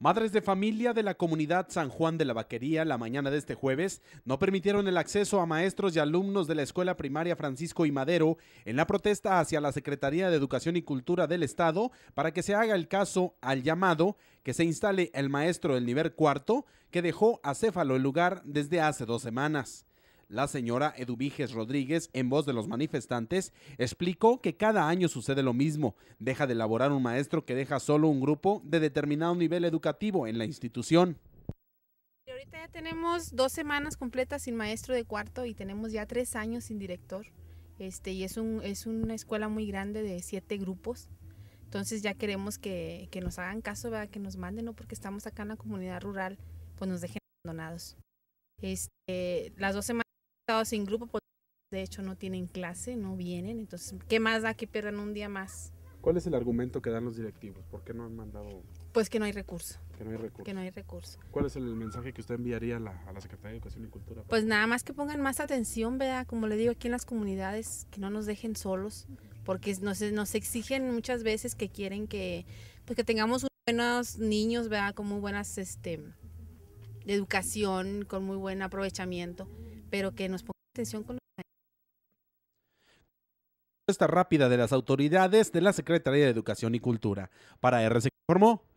Madres de familia de la comunidad San Juan de la Vaquería la mañana de este jueves no permitieron el acceso a maestros y alumnos de la Escuela Primaria Francisco y Madero en la protesta hacia la Secretaría de Educación y Cultura del Estado para que se haga el caso al llamado que se instale el maestro del nivel cuarto que dejó a Céfalo el lugar desde hace dos semanas. La señora Eduviges Rodríguez, en voz de los manifestantes, explicó que cada año sucede lo mismo. Deja de elaborar un maestro que deja solo un grupo de determinado nivel educativo en la institución. ahorita ya tenemos dos semanas completas sin maestro de cuarto y tenemos ya tres años sin director. Este, y es, un, es una escuela muy grande de siete grupos. Entonces ya queremos que, que nos hagan caso, que nos manden, ¿no? porque estamos acá en la comunidad rural, pues nos dejen abandonados. Este, las dos semanas sin grupo, pues, de hecho no tienen clase, no vienen, entonces, ¿qué más da que pierdan un día más? ¿Cuál es el argumento que dan los directivos? ¿Por qué no han mandado? Pues que no hay recurso. Que no hay recurso. Que no hay ¿Cuál es el mensaje que usted enviaría a la, Secretaría de Educación y Cultura? Pues nada más que pongan más atención, ¿verdad? Como le digo, aquí en las comunidades, que no nos dejen solos, porque nos, nos exigen muchas veces que quieren que, pues que tengamos buenos niños, ¿verdad? Con muy buenas, este, de educación, con muy buen aprovechamiento pero que nos ponga atención con los Esta rápida de las autoridades de la Secretaría de Educación y Cultura. Para se Formó.